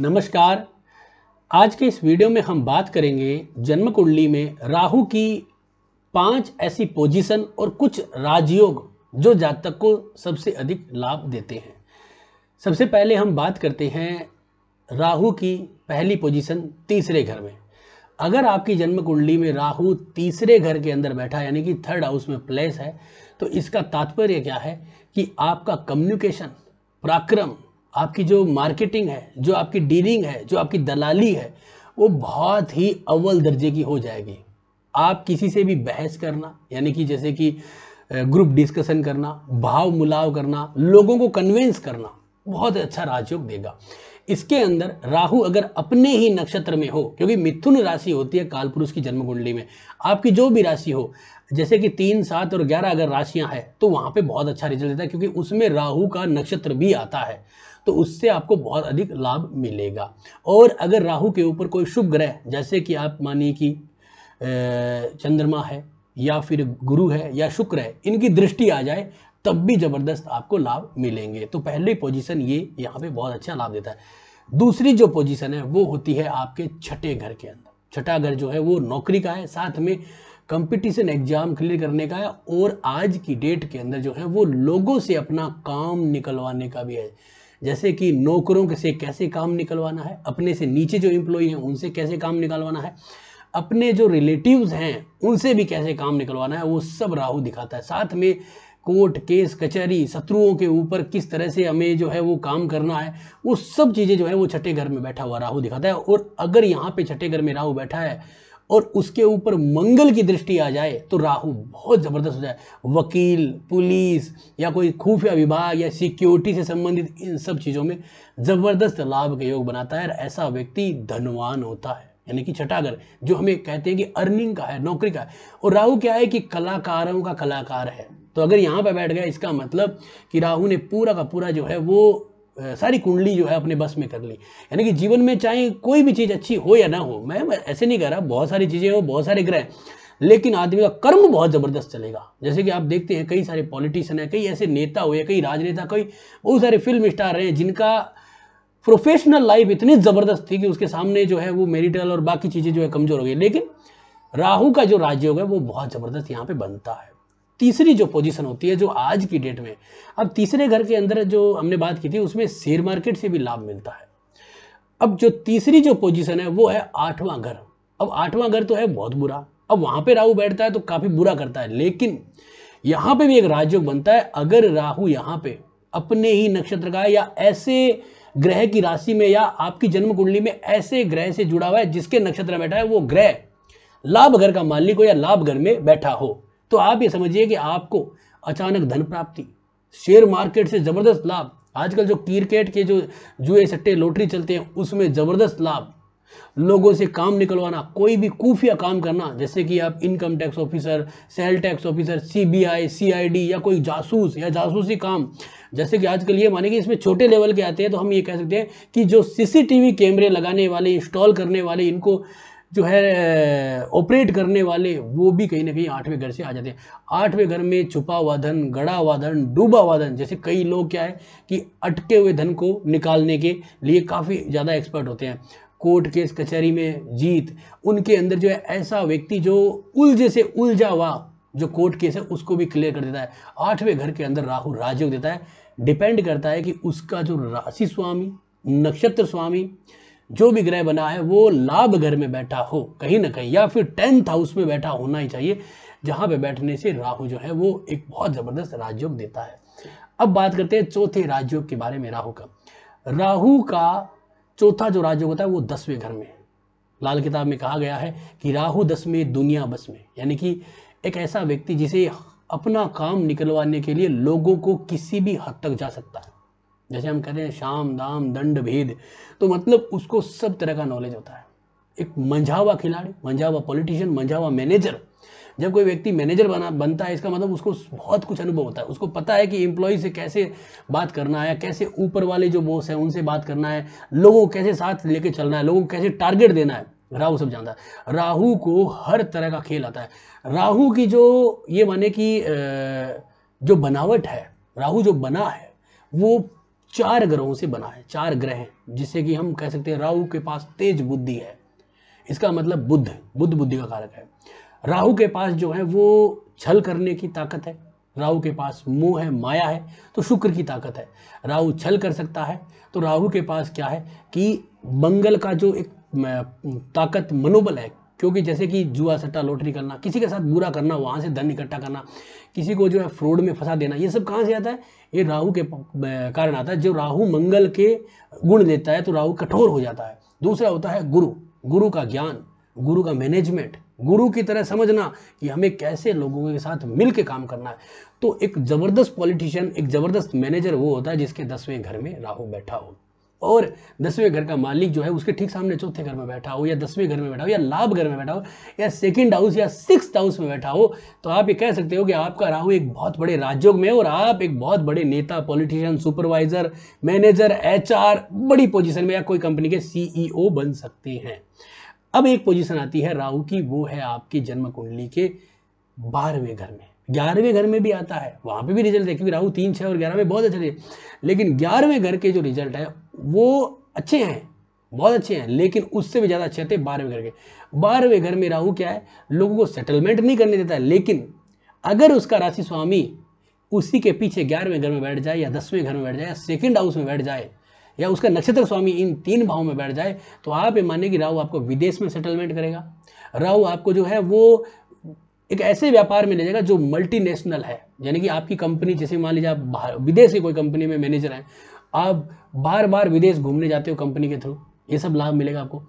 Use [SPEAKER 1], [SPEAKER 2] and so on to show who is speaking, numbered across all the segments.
[SPEAKER 1] नमस्कार आज के इस वीडियो में हम बात करेंगे जन्म कुंडली में राहु की पांच ऐसी पोजीशन और कुछ राजयोग जो जातक को सबसे अधिक लाभ देते हैं सबसे पहले हम बात करते हैं राहु की पहली पोजीशन तीसरे घर में अगर आपकी जन्म कुंडली में राहु तीसरे घर के अंदर बैठा यानी कि थर्ड हाउस में प्लेस है तो इसका तात्पर्य क्या है कि आपका कम्युनिकेशन पराक्रम आपकी जो मार्केटिंग है जो आपकी डीलिंग है जो आपकी दलाली है वो बहुत ही अव्वल दर्जे की हो जाएगी आप किसी से भी बहस करना यानी कि जैसे कि ग्रुप डिस्कशन करना भाव मुलाव करना लोगों को कन्वेंस करना बहुत अच्छा राजयोग देगा इसके अंदर राहु अगर अपने ही नक्षत्र में हो क्योंकि मिथुन राशि होती है कालपुरुष की जन्म कुंडली में आपकी जो भी राशि हो जैसे कि तीन सात और ग्यारह अगर राशियां हैं तो वहां पे बहुत अच्छा रिजल्ट देता है क्योंकि उसमें राहु का नक्षत्र भी आता है तो उससे आपको बहुत अधिक लाभ मिलेगा और अगर राहु के ऊपर कोई शुभ ग्रह जैसे कि आप मानिए कि चंद्रमा है या फिर गुरु है या शुक्र है इनकी दृष्टि आ जाए तब भी ज़बरदस्त आपको लाभ मिलेंगे तो पहली पोजीशन ये यहाँ पे बहुत अच्छा लाभ देता है दूसरी जो पोजीशन है वो होती है आपके छठे घर के अंदर छठा घर जो है वो नौकरी का है साथ में कंपटीशन एग्जाम क्लियर करने का है और आज की डेट के अंदर जो है वो लोगों से अपना काम निकलवाने का भी है जैसे कि नौकरों से कैसे काम निकलवाना है अपने से नीचे जो इम्प्लॉई हैं उनसे कैसे काम निकलवाना है अपने जो रिलेटिव्स हैं उनसे भी कैसे काम निकलवाना है वो सब राहु दिखाता है साथ में कोर्ट केस कचहरी शत्रुओं के ऊपर किस तरह से हमें जो है वो काम करना है वो सब चीज़ें जो है वो छठे घर में बैठा हुआ राहु दिखाता है और अगर यहाँ पे छठे घर में राहु बैठा है और उसके ऊपर मंगल की दृष्टि आ जाए तो राहु बहुत ज़बरदस्त हो जाए वकील पुलिस या कोई खुफिया विभाग या सिक्योरिटी से संबंधित इन सब चीज़ों में ज़बरदस्त लाभ के योग बनाता है और ऐसा व्यक्ति धनवान होता है यानी कि छठागर जो हमें कहते हैं कि अर्निंग का है नौकरी का है और राहु क्या है कि कलाकारों का कलाकार है तो अगर यहाँ पर बैठ गया इसका मतलब कि राहु ने पूरा का पूरा जो है वो सारी कुंडली जो है अपने बस में कर ली यानी कि जीवन में चाहे कोई भी चीज़ अच्छी हो या ना हो मैं ऐसे नहीं कह रहा बहुत सारी चीज़ें हो बहुत सारे ग्रह लेकिन आदमी का कर्म बहुत ज़बरदस्त चलेगा जैसे कि आप देखते हैं कई सारे पॉलिटिशियन हैं कई ऐसे नेता हुए कई राजनेता कई बहुत सारे फिल्म स्टार हैं जिनका प्रोफेशनल लाइफ इतनी ज़बरदस्त थी कि उसके सामने जो है वो मेरिटल और बाकी चीज़ें जो है कमज़ोर हो गई लेकिन राहू का जो राजयोग है वो बहुत ज़बरदस्त यहाँ पर बनता है तीसरी जो पोजीशन होती है जो आज की डेट में अब तीसरे घर के अंदर जो हमने बात की थी उसमें शेयर मार्केट से भी लाभ मिलता है अब जो तीसरी जो पोजीशन है वो है आठवां घर अब आठवां घर तो है बहुत बुरा अब वहां पे राहु बैठता है तो काफी बुरा करता है लेकिन यहां पे भी एक राजयोग बनता है अगर राहु यहां पे अपने ही नक्षत्र का या ऐसे ग्रह की राशि में या आपकी जन्म कुंडली में ऐसे ग्रह से जुड़ा हुआ है जिसके नक्षत्र में बैठा है वो ग्रह लाभ घर का मालिक हो या लाभ घर में बैठा हो तो आप ये समझिए कि आपको अचानक धन प्राप्ति शेयर मार्केट से ज़बरदस्त लाभ आजकल जो क्रिकेट के जो जुए सट्टे लॉटरी चलते हैं उसमें ज़बरदस्त लाभ लोगों से काम निकलवाना कोई भी खूफिया काम करना जैसे कि आप income tax officer sale tax officer CBI CID या कोई जासूस या जासूसी काम जैसे कि आजकल ये माने कि इसमें छोटे लेवल के आते हैं तो हम ये कह सकते हैं कि जो सीसीटीवी कैमरे लगाने वाले इंस्टॉल करने वाले इनको जो है ऑपरेट करने वाले वो भी कहीं ना कहीं आठवें घर से आ जाते हैं आठवें घर में छुपा हुआ धन गड़ा हुआ धन डूबा हुआ धन जैसे कई लोग क्या है कि अटके हुए धन को निकालने के लिए काफ़ी ज़्यादा एक्सपर्ट होते हैं कोर्ट केस कचहरी में जीत उनके अंदर जो है ऐसा व्यक्ति जो उलझे से उलझा हुआ जो कोर्ट केस है उसको भी क्लियर कर देता है आठवें घर के अंदर राहु राजयोग देता है डिपेंड करता है कि उसका जो राशि स्वामी नक्षत्र स्वामी जो भी ग्रह बना है वो लाभ घर में बैठा हो कहीं ना कहीं या फिर टेंथ हाउस में बैठा होना ही चाहिए जहां पे बैठने से राहु जो है वो एक बहुत ज़बरदस्त राजयोग देता है अब बात करते हैं चौथे राजयोग के बारे में राहु का राहु का चौथा जो राजयोग होता है वो दसवें घर में लाल किताब में कहा गया है कि राहु दसवें दुनिया बस में यानी कि एक ऐसा व्यक्ति जिसे अपना काम निकलवाने के लिए लोगों को किसी भी हद तक जा सकता है जैसे हम हैं शाम दाम दंड भेद तो मतलब उसको सब तरह का नॉलेज होता है एक मंझावा खिलाड़ी मंझावा पॉलिटिशियन मंझावा मैनेजर जब कोई व्यक्ति मैनेजर बना बनता है इसका मतलब उसको बहुत कुछ अनुभव होता है उसको पता है कि एम्प्लॉय से कैसे बात करना है कैसे ऊपर वाले जो बॉस हैं उनसे बात करना है लोगों को कैसे साथ लेके चलना है लोगों को कैसे टारगेट देना है राहु सब जानता है राहु को हर तरह का खेल आता है राहु की जो ये माने कि जो बनावट है राहु जो बना है वो चार ग्रहों से बना है चार ग्रह जिसे कि हम कह सकते हैं राहु के पास तेज बुद्धि है इसका मतलब बुद्ध बुद्ध बुद्धि का कारक है राहु के पास जो है वो छल करने की ताकत है राहु के पास मोह है माया है तो शुक्र की ताकत है राहु छल कर सकता है तो राहु के पास क्या है कि मंगल का जो एक ताकत मनोबल है क्योंकि जैसे कि जुआ सट्टा लॉटरी करना किसी के साथ बुरा करना वहाँ से धन इकट्ठा करना किसी को जो है फ्रॉड में फंसा देना ये सब कहाँ से आता है ये राहु के कारण आता है जो राहु मंगल के गुण देता है तो राहु कठोर हो जाता है दूसरा होता है गुरु गुरु का ज्ञान गुरु का मैनेजमेंट गुरु की तरह समझना कि हमें कैसे लोगों के साथ मिल के काम करना है तो एक ज़बरदस्त पॉलिटिशियन एक ज़बरदस्त मैनेजर वो होता है जिसके दसवें घर में राहू बैठा हो और दसवें घर का मालिक जो है उसके ठीक सामने चौथे घर में बैठा हो या दसवें घर में बैठा हो या लाभ घर में बैठा हो या सेकंड हाउस या सिक्स हाउस में बैठा हो तो आप ये कह सकते हो कि आपका राहु एक बहुत बड़े राज्यों में और आप एक बहुत बड़े नेता पॉलिटिशियन सुपरवाइजर मैनेजर एच बड़ी पोजिशन में या कोई कंपनी के सी e बन सकते हैं अब एक पोजिशन आती है राहू की वो है आपकी जन्म कुंडली के बारहवें घर में ग्यारहवें घर में भी आता है वहाँ पे भी रिजल्ट है क्योंकि राहु तीन छः और ग्यारहवें बहुत अच्छे लेकिन ग्यारहवें घर के जो रिजल्ट है वो अच्छे हैं बहुत अच्छे हैं लेकिन उससे भी ज़्यादा अच्छे थे बारहवें घर के बारहवें घर में राहु क्या है लोगों को सेटलमेंट नहीं करने देता लेकिन अगर उसका राशि स्वामी उसी के पीछे ग्यारहवें घर में बैठ जाए या दसवें घर में बैठ जाए या सेकेंड हाउस में बैठ जाए या उसका नक्षत्र स्वामी इन तीन भावों में बैठ जाए तो आप ये माने कि राहु आपको विदेश में सेटलमेंट करेगा राहु आपको जो है वो एक ऐसे व्यापार में ले जाएगा जो मल्टीनेशनल है यानी कि आपकी कंपनी जैसे मान लीजिए आप विदेश की कोई कंपनी में मैनेजर हैं आप बार बार विदेश घूमने जाते हो कंपनी के थ्रू ये सब लाभ मिलेगा आपको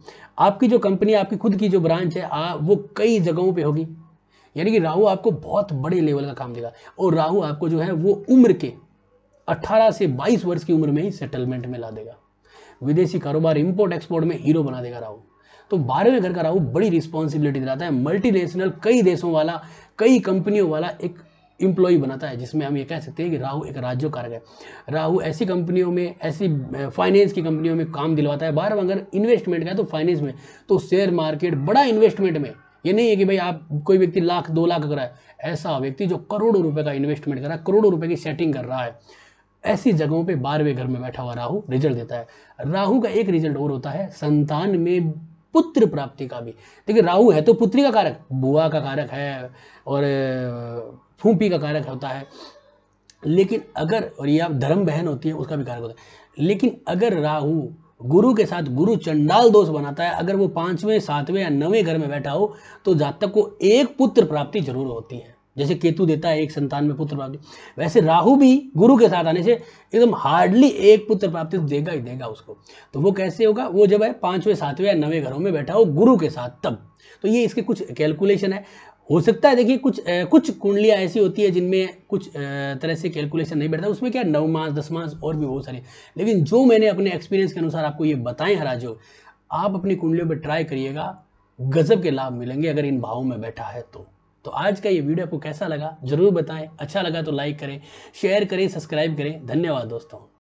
[SPEAKER 1] आपकी जो कंपनी आपकी खुद की जो ब्रांच है आ, वो कई जगहों पर होगी यानी कि राहू आपको बहुत बड़े लेवल का काम देगा और राहू आपको जो है वो उम्र के 18 से 22 वर्ष की उम्र में ही सेटलमेंट में ला देगा विदेशी कारोबार इंपोर्ट एक्सपोर्ट में हीरो बना देगा राहू तो बारहवें घर का राहु बड़ी रिस्पॉन्सिबिलिटी दिलाता है मल्टीनेशनल कई देशों वाला कई कंपनियों वाला एक इम्प्लॉई बनाता है जिसमें हम ये कह सकते हैं कि राहु एक राज्य कारक है राहु ऐसी कंपनियों में ऐसी फाइनेंस की कंपनियों में काम दिलवाता है बारहवा अगर इन्वेस्टमेंट का है तो फाइनेंस में तो शेयर मार्केट बड़ा इन्वेस्टमेंट में ये नहीं है कि भाई आप कोई व्यक्ति लाख दो लाख करा है ऐसा व्यक्ति जो करोड़ों रुपए का इन्वेस्टमेंट कर रहा है करोड़ों रुपए की सेटिंग कर रहा है ऐसी जगहों पे बारहवें घर में बैठा हुआ राहु रिजल्ट देता है राहु का एक रिजल्ट और होता है संतान में पुत्र प्राप्ति का भी देखिए राहु है तो पुत्री का कारक बुआ का कारक है और फूपी का कारक होता है लेकिन अगर और ये आप धर्म बहन होती है उसका भी कारक होता है लेकिन अगर राहु गुरु के साथ गुरु चंडाल दोष बनाता है अगर वो पांचवें सातवें या नवें घर में बैठा हो तो जातक को एक पुत्र प्राप्ति जरूर होती है जैसे केतु देता है एक संतान में पुत्र प्राप्ति वैसे राहु भी गुरु के साथ आने से एकदम हार्डली एक पुत्र प्राप्ति तो देगा ही देगा उसको तो वो कैसे होगा वो जब है पांचवें सातवें या नवे घरों में बैठा हो गुरु के साथ तब तो ये इसके कुछ कैलकुलेशन है हो सकता है देखिए कुछ ए, कुछ कुंडलियाँ ऐसी होती है जिनमें कुछ ए, तरह से कैलकुलेशन नहीं बैठता उसमें क्या नौ मास दस मास और भी बहुत सारे लेकिन जो मैंने अपने एक्सपीरियंस के अनुसार आपको ये बताएं हरा जो आप अपनी कुंडलियों पर ट्राई करिएगा गजब के लाभ मिलेंगे अगर इन भावों में बैठा है तो तो आज का ये वीडियो आपको कैसा लगा ज़रूर बताएं अच्छा लगा तो लाइक करें शेयर करें सब्सक्राइब करें धन्यवाद दोस्तों